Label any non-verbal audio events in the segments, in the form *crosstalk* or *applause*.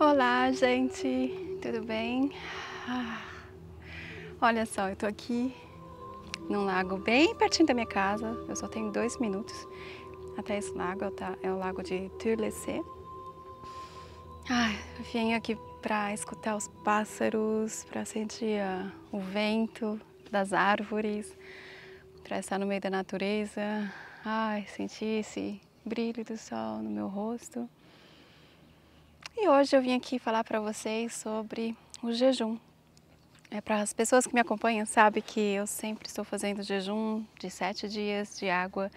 Olá, gente, tudo bem? Ah, olha só, eu tô aqui num lago bem pertinho da minha casa. Eu só tenho dois minutos até esse lago, tá? É o lago de Turlecê. Ai, eu vim aqui para escutar os pássaros, para sentir uh, o vento das árvores, para estar no meio da natureza. Ai, sentir esse brilho do sol no meu rosto. E hoje eu vim aqui falar para vocês sobre o jejum. É para as pessoas que me acompanham, sabe que eu sempre estou fazendo jejum de sete dias de água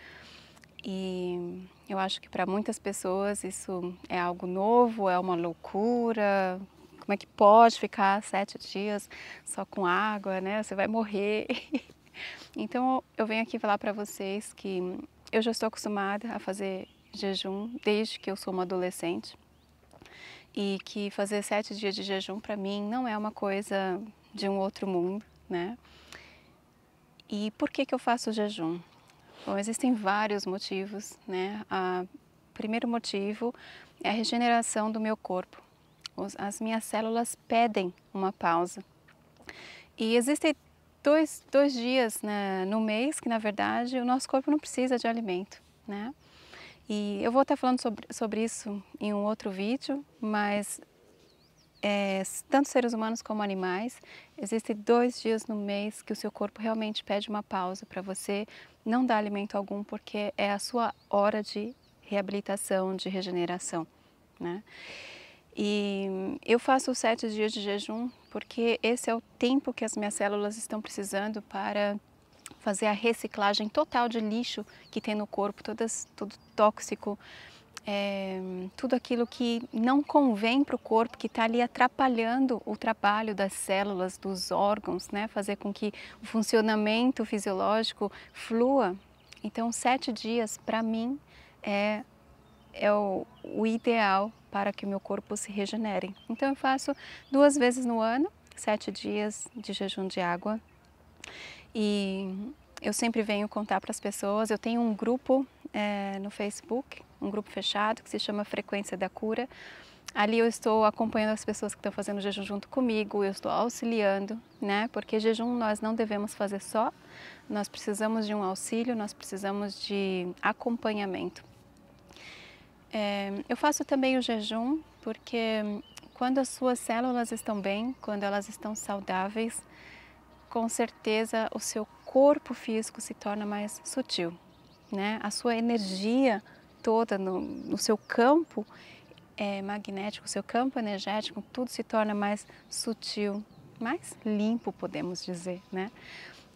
e eu acho que para muitas pessoas isso é algo novo, é uma loucura. Como é que pode ficar sete dias só com água, né? Você vai morrer. *laughs* Então eu venho aqui falar para vocês que eu já estou acostumada a fazer jejum desde que eu sou uma adolescente e que fazer sete dias de jejum para mim não é uma coisa de um outro mundo, né? E por que que eu faço jejum? Bom, existem vários motivos, né? O primeiro motivo é a regeneração do meu corpo. as minhas células pedem uma pausa. E existem dois, dois dias né, no mês que, na verdade, o nosso corpo não precisa de alimento, né? E eu vou estar falando sobre, sobre isso em um outro vídeo, mas é, tanto seres humanos como animais, existem dois dias no mês que o seu corpo realmente pede uma pausa para você não dar alimento algum, porque é a sua hora de reabilitação, de regeneração. Né? E eu faço sete dias de jejum porque esse é o tempo que as minhas células estão precisando para fazer a reciclagem total de lixo que tem no corpo, todo todo tóxico, é, tudo aquilo que não convém para o corpo, que está ali atrapalhando o trabalho das células, dos órgãos, né? fazer com que o funcionamento fisiológico flua. Então, sete dias, para mim, é, é o, o ideal para que o meu corpo se regenere. Então, eu faço duas vezes no ano, sete dias de jejum de água e eu sempre venho contar para as pessoas. Eu tenho um grupo é, no Facebook, um grupo fechado que se chama Frequência da Cura. Ali eu estou acompanhando as pessoas que estão fazendo jejum junto comigo, eu estou auxiliando, né? Porque jejum nós não devemos fazer só, nós precisamos de um auxílio, nós precisamos de acompanhamento. É, eu faço também o jejum porque quando as suas células estão bem, quando elas estão saudáveis, com certeza o seu corpo físico se torna mais sutil, né? A sua energia toda no, no seu campo é, magnético, o seu campo energético, tudo se torna mais sutil, mais limpo, podemos dizer, né?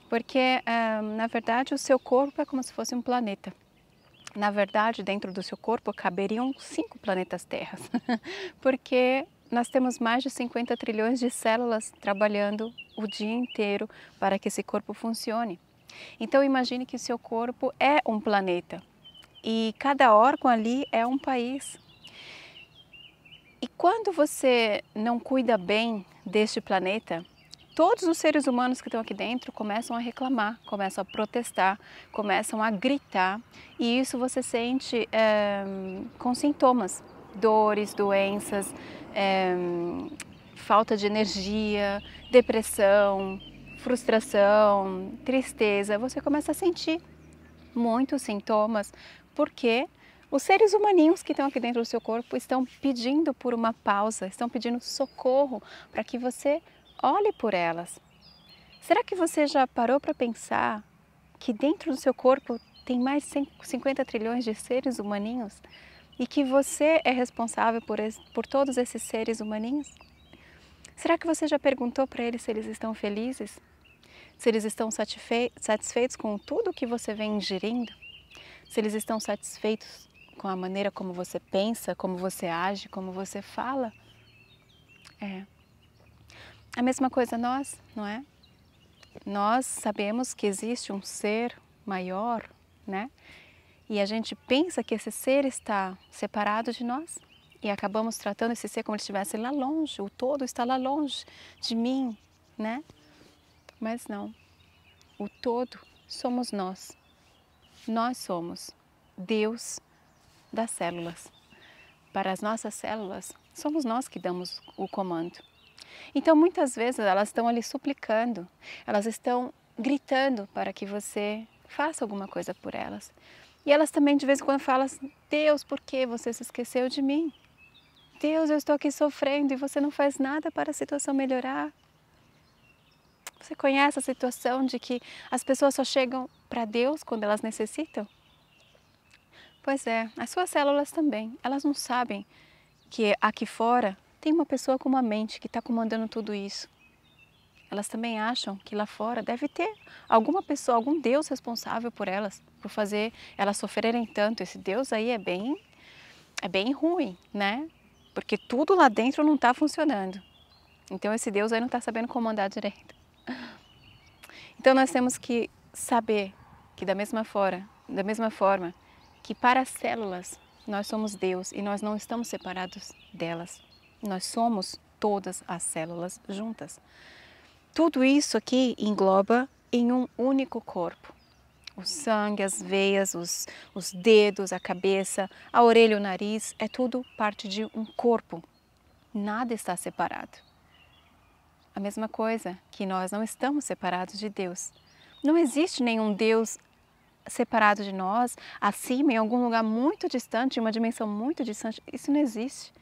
Porque, ah, na verdade, o seu corpo é como se fosse um planeta. Na verdade, dentro do seu corpo caberiam cinco planetas Terras, *laughs* porque nós temos mais de 50 trilhões de células trabalhando o dia inteiro para que esse corpo funcione. Então imagine que o seu corpo é um planeta e cada órgão ali é um país. E quando você não cuida bem deste planeta, todos os seres humanos que estão aqui dentro começam a reclamar, começam a protestar, começam a gritar, e isso você sente é, com sintomas, dores, doenças, é, falta de energia, depressão, frustração, tristeza, você começa a sentir muitos sintomas, porque os seres humaninhos que estão aqui dentro do seu corpo estão pedindo por uma pausa, estão pedindo socorro para que você olhe por elas. Será que você já parou para pensar que dentro do seu corpo tem mais 50 trilhões de seres humaninhos e que você é responsável por, por todos esses seres humaninhos? Será que você já perguntou para eles se eles estão felizes? Se eles estão satisfe satisfeitos com tudo que você vem ingerindo? Se eles estão satisfeitos com a maneira como você pensa, como você age, como você fala? É. A mesma coisa nós, não é? Nós sabemos que existe um ser maior, né? E a gente pensa que esse ser está separado de nós, e acabamos tratando esse ser como se estivesse lá longe, o todo está lá longe de mim, né? Mas não. O todo somos nós. Nós somos Deus das células. Para as nossas células, somos nós que damos o comando. Então, muitas vezes elas estão ali suplicando, elas estão gritando para que você faça alguma coisa por elas. E elas também de vez em quando falam: assim, Deus, por que você se esqueceu de mim? Deus, eu estou aqui sofrendo e você não faz nada para a situação melhorar. Você conhece a situação de que as pessoas só chegam para Deus quando elas necessitam? Pois é, as suas células também. Elas não sabem que aqui fora tem uma pessoa com uma mente que está comandando tudo isso. Elas também acham que lá fora deve ter alguma pessoa, algum Deus responsável por elas, por fazer elas sofrerem tanto. Esse Deus aí é bem, é bem ruim, né? porque tudo lá dentro não está funcionando. Então esse Deus aí não está sabendo comandar direito. Então nós temos que saber que da mesma forma, da mesma forma que para as células nós somos Deus e nós não estamos separados delas. Nós somos todas as células juntas. Tudo isso aqui engloba em um único corpo o sangue, as veias, os, os dedos, a cabeça, a orelha, o nariz, é tudo parte de um corpo. Nada está separado. A mesma coisa que nós não estamos separados de Deus. Não existe nenhum Deus separado de nós, acima, em algum lugar muito distante, em uma dimensão muito distante. Isso não existe.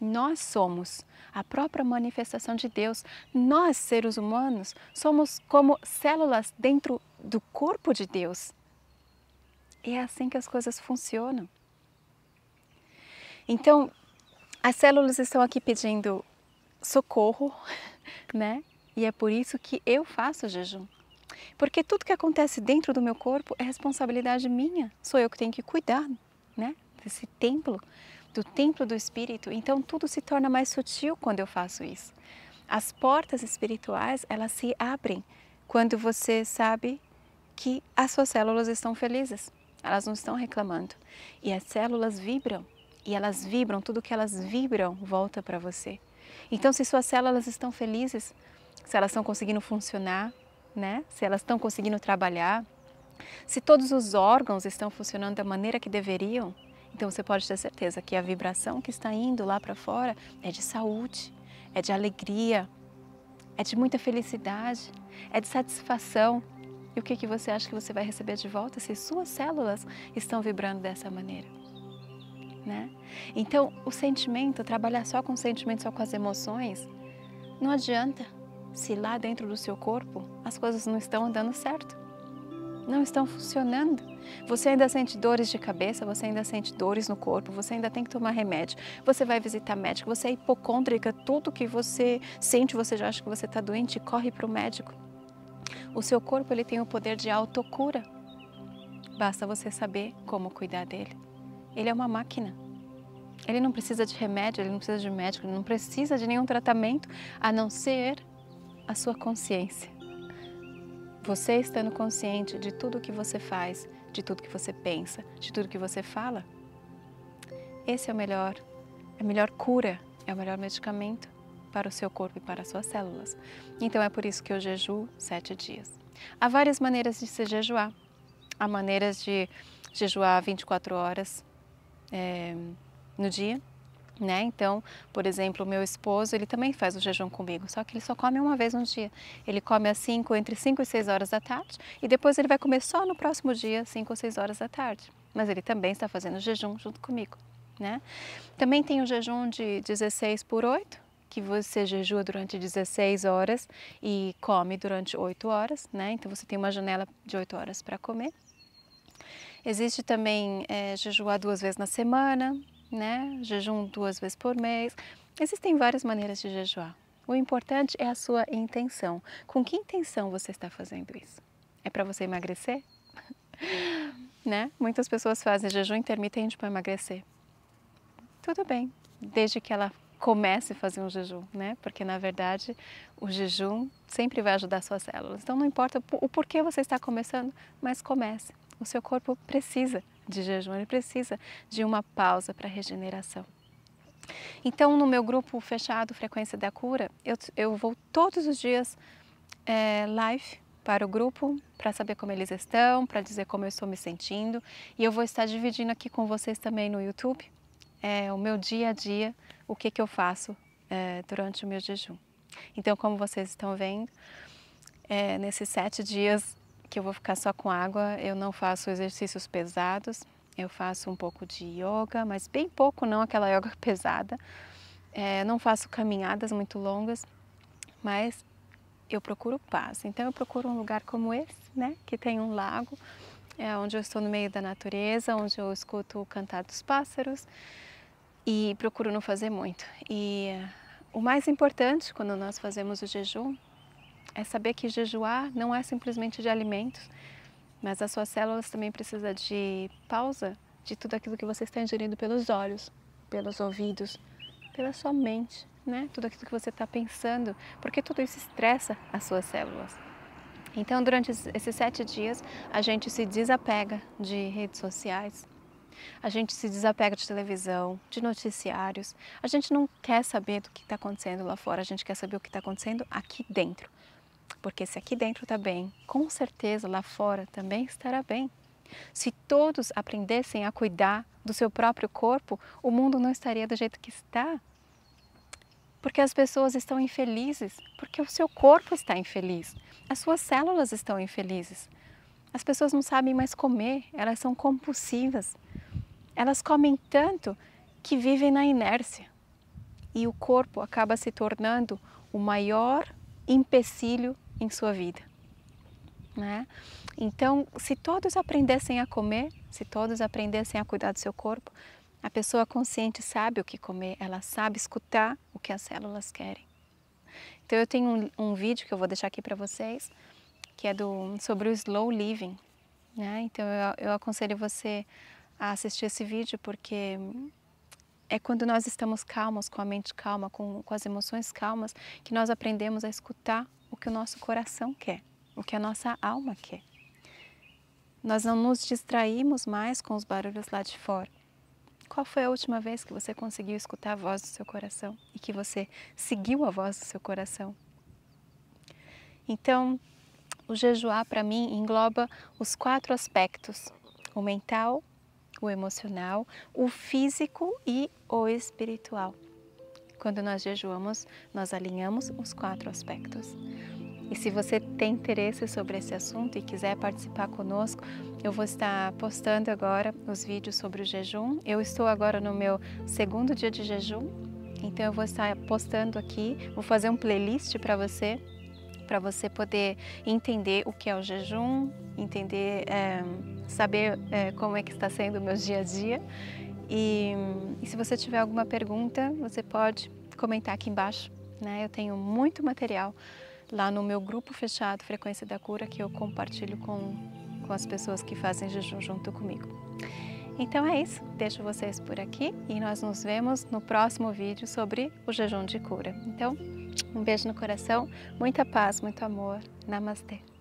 Nós somos a própria manifestação de Deus. Nós, seres humanos, somos como células dentro do corpo de Deus. E é assim que as coisas funcionam. Então, as células estão aqui pedindo socorro, *laughs* né? E é por isso que eu faço jejum. Porque tudo que acontece dentro do meu corpo é responsabilidade minha. Sou eu que tenho que cuidar, né? Desse templo, do templo do espírito. Então tudo se torna mais sutil quando eu faço isso. As portas espirituais, elas se abrem quando você sabe que as suas células estão felizes, elas não estão reclamando. E as células vibram, e elas vibram, tudo que elas vibram volta para você. Então, se suas células estão felizes, se elas estão conseguindo funcionar, né? se elas estão conseguindo trabalhar, se todos os órgãos estão funcionando da maneira que deveriam, então você pode ter certeza que a vibração que está indo lá para fora é de saúde, é de alegria, é de muita felicidade, é de satisfação, e o que, que você acha que você vai receber de volta se suas células estão vibrando dessa maneira? Né? Então, o sentimento, trabalhar só com o sentimento, só com as emoções, não adianta se lá dentro do seu corpo as coisas não estão andando certo, não estão funcionando. Você ainda sente dores de cabeça, você ainda sente dores no corpo, você ainda tem que tomar remédio, você vai visitar médico, você é hipocôndrica, tudo que você sente, você já acha que você está doente, corre para o médico. O seu corpo ele tem o poder de autocura. Basta você saber como cuidar dele. Ele é uma máquina. Ele não precisa de remédio, ele não precisa de médico, ele não precisa de nenhum tratamento, a não ser a sua consciência. Você estando consciente de tudo que você faz, de tudo que você pensa, de tudo que você fala, esse é o melhor, é a melhor cura, é o melhor medicamento para o seu corpo e para as suas células. Então é por isso que eu jejuo sete dias. Há várias maneiras de se jejuar. Há maneiras de jejuar 24 horas é, no dia, né? Então, por exemplo, o meu esposo, ele também faz o jejum comigo, só que ele só come uma vez no dia. Ele come às 5, entre 5 e 6 horas da tarde, e depois ele vai comer só no próximo dia, 5 ou 6 horas da tarde. Mas ele também está fazendo jejum junto comigo, né? Também tem o jejum de 16 por 8, que você jejua durante 16 horas e come durante 8 horas, né? Então você tem uma janela de 8 horas para comer. Existe também é, jejuar duas vezes na semana, né? Jejum duas vezes por mês. Existem várias maneiras de jejuar. O importante é a sua intenção. Com que intenção você está fazendo isso? É para você emagrecer? *laughs* né? Muitas pessoas fazem jejum intermitente para emagrecer. Tudo bem, desde que ela comece a fazer um jejum, né? Porque na verdade o jejum sempre vai ajudar suas células. Então não importa o porquê você está começando, mas comece. O seu corpo precisa de jejum, ele precisa de uma pausa para regeneração. Então no meu grupo fechado Frequência da Cura, eu, eu vou todos os dias é, live para o grupo, para saber como eles estão, para dizer como eu estou me sentindo. E eu vou estar dividindo aqui com vocês também no YouTube é, o meu dia a dia o que, que eu faço é, durante o meu jejum. Então, como vocês estão vendo, é, nesses sete dias que eu vou ficar só com água, eu não faço exercícios pesados, eu faço um pouco de yoga, mas bem pouco, não aquela yoga *laughs* pesada. É, não faço caminhadas muito longas, mas eu procuro paz. Então eu procuro um lugar como esse, né, que tem um lago, é, onde eu estou no meio da natureza, onde eu escuto o cantar dos pássaros, e procuro não fazer muito. E eh, o mais importante quando nós fazemos o jejum é saber que jejuar não é simplesmente de alimentos, mas as suas células também precisam de pausa de tudo aquilo que você está ingerindo pelos olhos, pelos ouvidos, pela sua mente, né? Tudo aquilo que você está pensando, porque tudo isso estressa as suas células. Então, durante esses sete dias, a gente se desapega de redes sociais, a gente se desapega de televisão, de noticiários. A gente não quer saber do que está acontecendo lá fora, a gente quer saber o que está acontecendo aqui dentro. Porque se aqui dentro está bem, com certeza lá fora também estará bem. Se todos aprendessem a cuidar do seu próprio corpo, o mundo não estaria do jeito que está. Porque as pessoas estão infelizes, porque o seu corpo está infeliz, as suas células estão infelizes. As pessoas não sabem mais comer, elas são compulsivas. Elas comem tanto que vivem na inércia e o corpo acaba se tornando o maior empecilho em sua vida. Né? Então, se todos aprendessem a comer, se todos aprendessem a cuidar do seu corpo, a pessoa consciente sabe o que comer, ela sabe escutar o que as células querem. Então, eu tenho um, um vídeo que eu vou deixar aqui para vocês, que é do, sobre o slow living. Né? Então, eu, eu aconselho você a assistir esse vídeo porque é quando nós estamos calmos, com a mente calma, com, com as emoções calmas, que nós aprendemos a escutar o que o nosso coração quer, o que a nossa alma quer. Nós não nos distraímos mais com os barulhos lá de fora. Qual foi a última vez que você conseguiu escutar a voz do seu coração e que você seguiu a voz do seu coração? Então, o jejuar para mim engloba os quatro aspectos: o mental, o emocional, o físico e o espiritual. Quando nós jejuamos, nós alinhamos os quatro aspectos. E se você tem interesse sobre esse assunto e quiser participar conosco, eu vou estar postando agora os vídeos sobre o jejum. Eu estou agora no meu segundo dia de jejum, então eu vou estar postando aqui, vou fazer um playlist para você, para você poder entender o que é o jejum, entender. É saber é, como é que está sendo o meu dia a dia. E, e, se você tiver alguma pergunta, você pode comentar aqui embaixo. Né? Eu tenho muito material lá no meu grupo fechado Frequência da Cura que eu compartilho com, com as pessoas que fazem jejum junto comigo. Então é isso, deixo vocês por aqui e nós nos vemos no próximo vídeo sobre o jejum de cura. Então, um beijo no coração, muita paz, muito amor. Namastê.